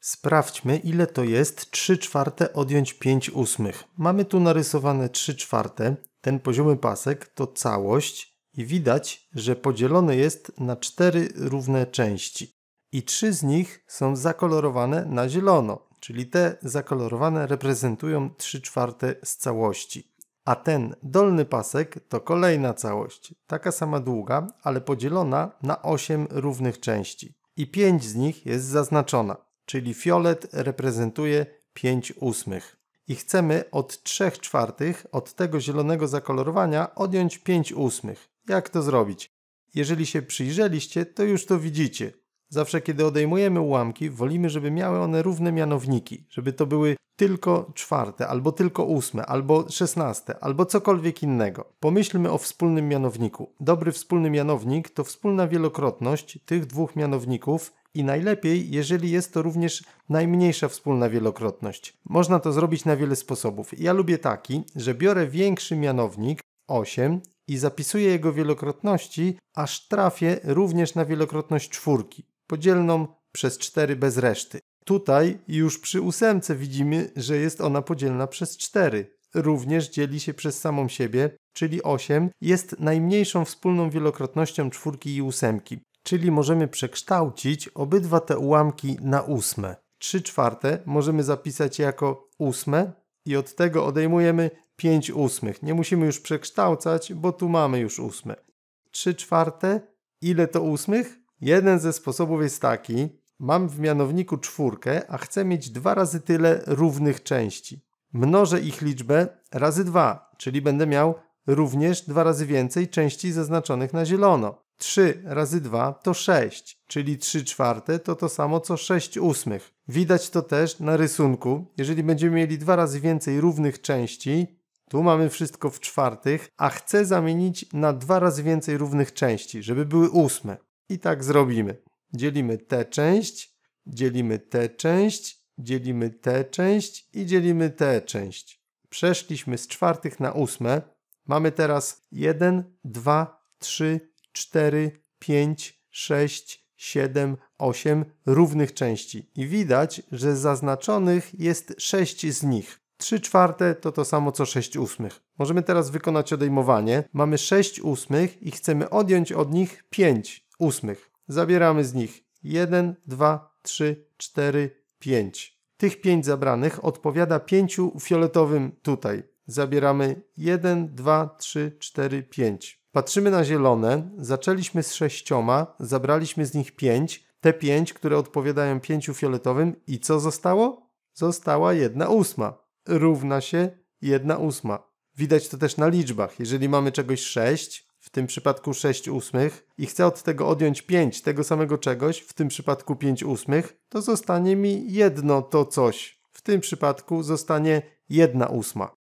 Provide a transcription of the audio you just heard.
Sprawdźmy, ile to jest 3 czwarte odjąć 5 ósmych. Mamy tu narysowane 3 czwarte. Ten poziomy pasek to całość i widać, że podzielony jest na 4 równe części. I 3 z nich są zakolorowane na zielono, czyli te zakolorowane reprezentują 3 czwarte z całości. A ten dolny pasek to kolejna całość, taka sama długa, ale podzielona na 8 równych części. I 5 z nich jest zaznaczona czyli fiolet reprezentuje 5 ósmych. I chcemy od 3 czwartych, od tego zielonego zakolorowania, odjąć 5 ósmych. Jak to zrobić? Jeżeli się przyjrzeliście, to już to widzicie. Zawsze kiedy odejmujemy ułamki, wolimy, żeby miały one równe mianowniki, żeby to były tylko czwarte, albo tylko ósme, albo szesnaste, albo cokolwiek innego. Pomyślmy o wspólnym mianowniku. Dobry wspólny mianownik to wspólna wielokrotność tych dwóch mianowników i najlepiej, jeżeli jest to również najmniejsza wspólna wielokrotność. Można to zrobić na wiele sposobów. Ja lubię taki, że biorę większy mianownik 8 i zapisuję jego wielokrotności, aż trafię również na wielokrotność czwórki, podzielną przez 4 bez reszty. Tutaj już przy ósemce widzimy, że jest ona podzielna przez 4. Również dzieli się przez samą siebie, czyli 8 jest najmniejszą wspólną wielokrotnością czwórki i ósemki czyli możemy przekształcić obydwa te ułamki na ósme. 3 czwarte możemy zapisać jako ósme i od tego odejmujemy 5 ósmych. Nie musimy już przekształcać, bo tu mamy już ósme. 3 czwarte, ile to ósmych? Jeden ze sposobów jest taki, mam w mianowniku czwórkę, a chcę mieć dwa razy tyle równych części. Mnożę ich liczbę razy 2, czyli będę miał również dwa razy więcej części zaznaczonych na zielono. 3 razy 2 to 6, czyli 3 czwarte to to samo co 6 ósmych. Widać to też na rysunku. Jeżeli będziemy mieli dwa razy więcej równych części, tu mamy wszystko w czwartych, a chcę zamienić na dwa razy więcej równych części, żeby były ósme. I tak zrobimy. Dzielimy tę część, dzielimy tę część, dzielimy tę część i dzielimy tę część. Przeszliśmy z czwartych na ósme. Mamy teraz 1, 2, 3, 4, 5, 6, 7, 8 równych części i widać, że zaznaczonych jest 6 z nich. 3 czwarte to to samo co 6 ósmych. Możemy teraz wykonać odejmowanie. Mamy 6 ósmych i chcemy odjąć od nich 5 ósmych. Zabieramy z nich 1, 2, 3, 4, 5. Tych 5 zabranych odpowiada 5 fioletowym tutaj. Zabieramy 1, 2, 3, 4, 5. Patrzymy na zielone, zaczęliśmy z sześcioma, zabraliśmy z nich pięć, te pięć, które odpowiadają pięciu fioletowym i co zostało? Została jedna ósma. Równa się jedna ósma. Widać to też na liczbach. Jeżeli mamy czegoś sześć, w tym przypadku sześć ósmych i chcę od tego odjąć pięć tego samego czegoś, w tym przypadku pięć ósmych, to zostanie mi jedno to coś. W tym przypadku zostanie jedna ósma.